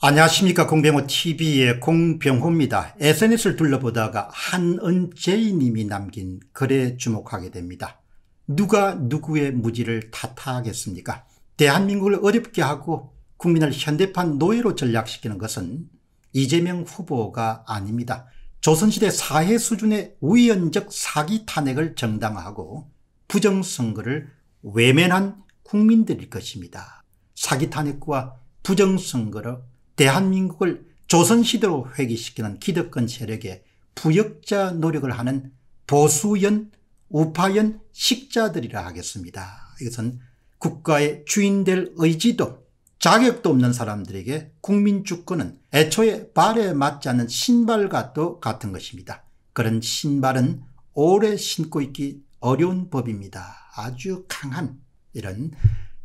안녕하십니까 공병호TV의 공병호입니다. SNS를 둘러보다가 한은재님이 남긴 글에 주목하게 됩니다. 누가 누구의 무지를 탓하겠습니까? 대한민국을 어렵게 하고 국민을 현대판 노예로 전략시키는 것은 이재명 후보가 아닙니다. 조선시대 사회 수준의 우연적 사기 탄핵을 정당화하고 부정선거를 외면한 국민들일 것입니다. 사기 탄핵과 부정선거를 대한민국을 조선시대로 회귀시키는 기득권 세력의 부역자 노력을 하는 보수연, 우파연 식자들이라 하겠습니다. 이것은 국가의 주인될 의지도 자격도 없는 사람들에게 국민 주권은 애초에 발에 맞지 않는 신발과 도 같은 것입니다. 그런 신발은 오래 신고 있기 어려운 법입니다. 아주 강한 이런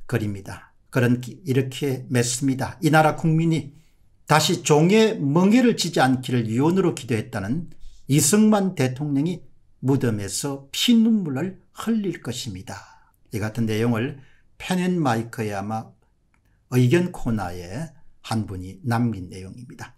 글입니다. 그런 이렇게 맺습니다. 이 나라 국민이 다시 종의 멍해를 지지 않기를 유언으로 기도했다는 이승만 대통령이 무덤에서 피눈물을 흘릴 것입니다. 이 같은 내용을 펜앤마이크의 아마 의견 코너에 한 분이 남긴 내용입니다.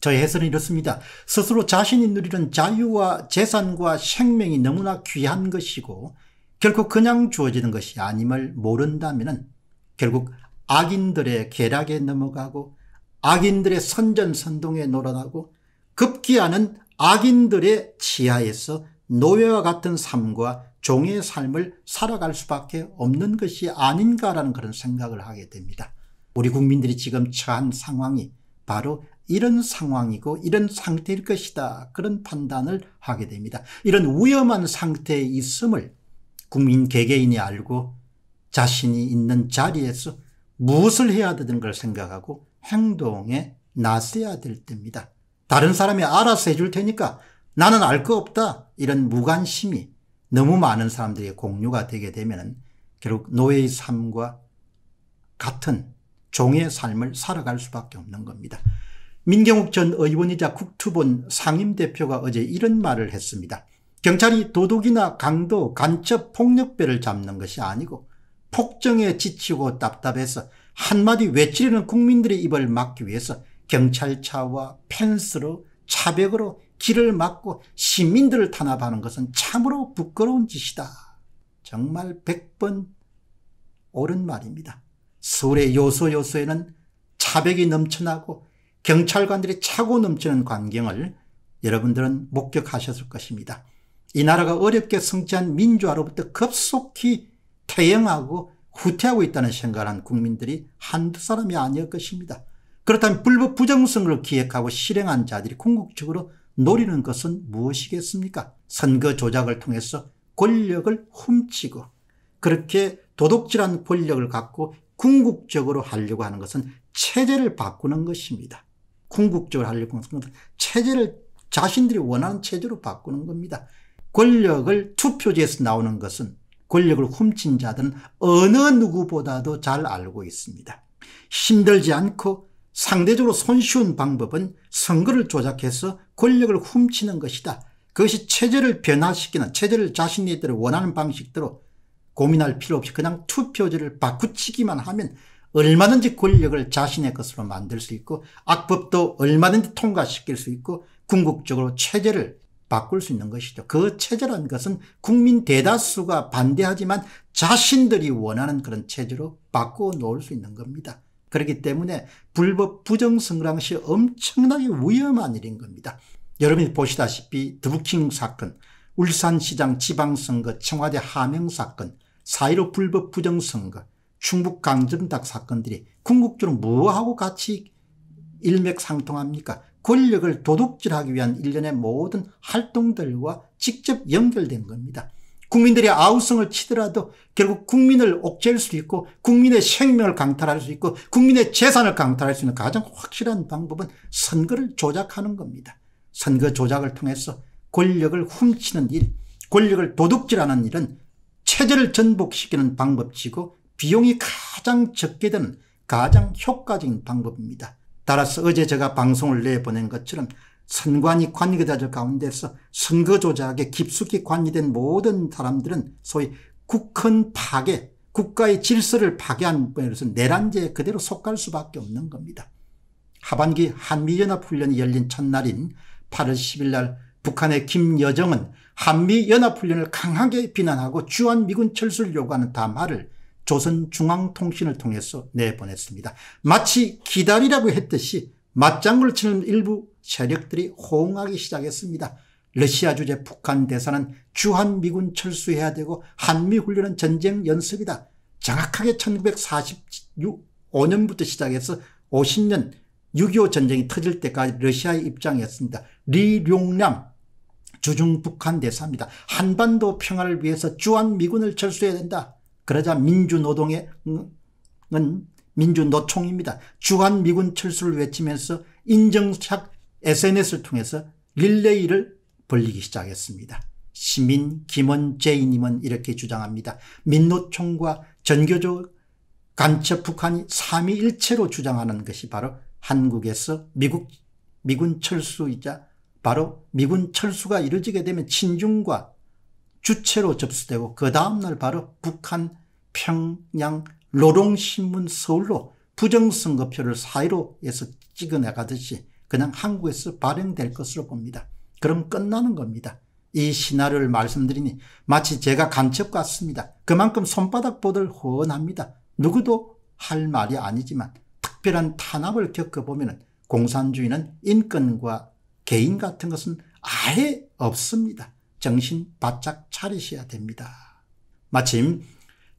저의 해설은 이렇습니다. 스스로 자신이 누리는 자유와 재산과 생명이 너무나 귀한 것이고 결국 그냥 주어지는 것이 아님을 모른다면 결국 악인들의 계략에 넘어가고 악인들의 선전선동에 놀아나고 급기야는 악인들의 지하에서 노예와 같은 삶과 종의 삶을 살아갈 수밖에 없는 것이 아닌가라는 그런 생각을 하게 됩니다. 우리 국민들이 지금 처한 상황이 바로 이런 상황이고 이런 상태일 것이다. 그런 판단을 하게 됩니다. 이런 위험한 상태에 있음을 국민 개개인이 알고 자신이 있는 자리에서 무엇을 해야 되는 걸 생각하고 행동에 나서야 될 때입니다. 다른 사람이 알아서 해줄 테니까 나는 알 거 없다. 이런 무관심이 너무 많은 사람들의 공유가 되게 되면 결국 노예의 삶과 같은 종의 삶을 살아갈 수밖에 없는 겁니다. 민경욱 전 의원이자 국투본 상임대표가 어제 이런 말을 했습니다. 경찰이 도둑이나 강도, 간첩, 폭력배를 잡는 것이 아니고 폭정에 지치고 답답해서 한마디 외치려는 국민들의 입을 막기 위해서 경찰차와 펜스로 차벽으로 길을 막고 시민들을 탄압하는 것은 참으로 부끄러운 짓이다. 정말 백번 옳은 말입니다. 서울의 요소 요소에는 차벽이 넘쳐나고 경찰관들이 차고 넘치는 광경을 여러분들은 목격하셨을 것입니다. 이 나라가 어렵게 성취한 민주화로부터 급속히 퇴행하고 후퇴하고 있다는 생각을 한 국민들이 한두 사람이 아닐 것입니다. 그렇다면 불법 부정선거를 기획하고 실행한 자들이 궁극적으로 노리는 것은 무엇이겠습니까? 선거 조작을 통해서 권력을 훔치고 그렇게 도둑질한 권력을 갖고 궁극적으로 하려고 하는 것은 체제를 바꾸는 것입니다. 궁극적으로 하려고 하는 것은 체제를 자신들이 원하는 체제로 바꾸는 겁니다. 권력을 투표지에서 나오는 것은 권력을 훔친 자들은 어느 누구보다도 잘 알고 있습니다. 힘들지 않고 상대적으로 손쉬운 방법은 선거를 조작해서 권력을 훔치는 것이다. 그것이 체제를 변화시키는 체제를 자신들이 원하는 방식대로 고민할 필요 없이 그냥 투표지를 바꾸치기만 하면 얼마든지 권력을 자신의 것으로 만들 수 있고 악법도 얼마든지 통과시킬 수 있고 궁극적으로 체제를 바꿀 수 있는 것이죠. 그 체제라는 것은 국민 대다수가 반대하지만 자신들이 원하는 그런 체제로 바꿔 놓을 수 있는 겁니다. 그렇기 때문에 불법 부정선거라는 엄청나게 위험한 일인 겁니다. 여러분이 보시다시피 드부킹 사건, 울산시장 지방선거, 청와대 하명 사건, 사1 5 불법 부정선거, 충북 강정닭 사건들이 궁극적으로 뭐하고 같이 일맥상통합니까? 권력을 도둑질하기 위한 일련의 모든 활동들과 직접 연결된 겁니다. 국민들의 아우성을 치더라도 결국 국민을 옥죄할 수 있고 국민의 생명을 강탈할 수 있고 국민의 재산을 강탈할 수 있는 가장 확실한 방법은 선거를 조작하는 겁니다. 선거 조작을 통해서 권력을 훔치는 일, 권력을 도둑질하는 일은 체제를 전복시키는 방법치고 비용이 가장 적게 드는 가장 효과적인 방법입니다. 따라서 어제 제가 방송을 내보낸 것처럼 선관위 관계자들 가운데서 선거 조작에 깊숙이 관여된 모든 사람들은 소위 국헌 파괴, 국가의 질서를 파괴한 분으로서 내란죄에 그대로 속할 수밖에 없는 겁니다. 하반기 한미연합훈련이 열린 첫날인 8월 10일 날 북한의 김여정은 한미연합훈련을 강하게 비난하고 주한미군 철수를 요구하는 담화를 조선중앙통신을 통해서 내보냈습니다. 마치 기다리라고 했듯이 맞장구를 치는 일부 세력들이 호응하기 시작했습니다. 러시아 주재 북한 대사는 주한미군 철수해야 되고 한미훈련은 전쟁 연습이다. 정확하게 1945년부터 시작해서 50년 6.25 전쟁이 터질 때까지 러시아의 입장이었습니다. 리룡남 주중 북한 대사입니다. 한반도 평화를 위해서 주한미군을 철수해야 된다. 그러자 민주노동은 민주노총입니다. 주한 미군 철수를 외치면서 인증샷 SNS를 통해서 릴레이를 벌리기 시작했습니다. 시민 김원재이님은 이렇게 주장합니다. 민노총과 전교조 간첩 북한이 삼위일체로 주장하는 것이 바로 한국에서 미국 미군 철수이자 바로 미군 철수가 이루어지게 되면 친중과 주체로 접수되고 그 다음날 바로 북한 평양 로동신문 서울로 부정선거표를 사이로에서 찍어내가듯이 그냥 한국에서 발행될 것으로 봅니다. 그럼 끝나는 겁니다. 이시나리오를 말씀드리니 마치 제가 간첩 같습니다. 그만큼 손바닥 보들 훤합니다. 누구도 할 말이 아니지만 특별한 탄압을 겪어보면 공산주의는 인권과 개인 같은 것은 아예 없습니다. 정신 바짝 차리셔야 됩니다. 마침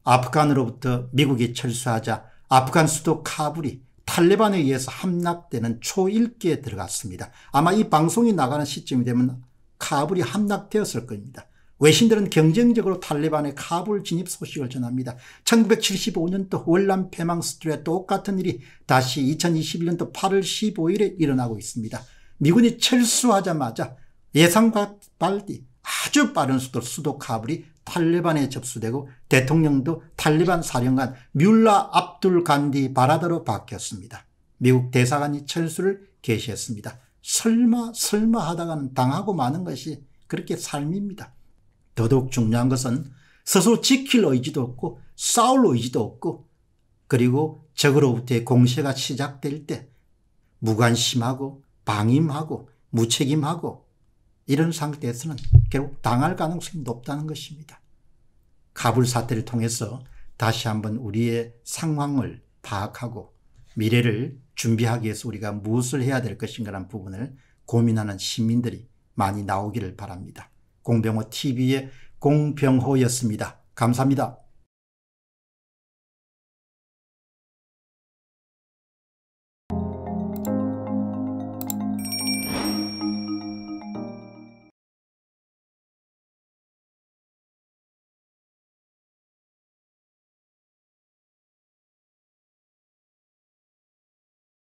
아프간으로부터 미국이 철수하자 아프간 수도 카불이 탈레반에 의해서 함락되는 초읽기에 들어갔습니다. 아마 이 방송이 나가는 시점이 되면 카불이 함락되었을 겁니다. 외신들은 경쟁적으로 탈레반의 카불 진입 소식을 전합니다. 1975년도 월남 패망 수도에 똑같은 일이 다시 2021년도 8월 15일에 일어나고 있습니다. 미군이 철수하자마자 예상과 달리 아주 빠른 수도 수도 카불이 탈레반에 접수되고 대통령도 탈레반 사령관 뮬라 압둘 간디 바라더로 바뀌었습니다. 미국 대사관이 철수를 개시했습니다. 설마 설마 하다가는 당하고 마는 것이 그렇게 삶입니다. 더더욱 중요한 것은 스스로 지킬 의지도 없고 싸울 의지도 없고 그리고 적으로부터의 공세가 시작될 때 무관심하고 방임하고 무책임하고 이런 상태에서는 결국 당할 가능성이 높다는 것입니다. 가불 사태를 통해서 다시 한번 우리의 상황을 파악하고 미래를 준비하기 위해서 우리가 무엇을 해야 될 것인가라는 부분을 고민하는 시민들이 많이 나오기를 바랍니다. 공병호 TV의 공병호였습니다. 감사합니다.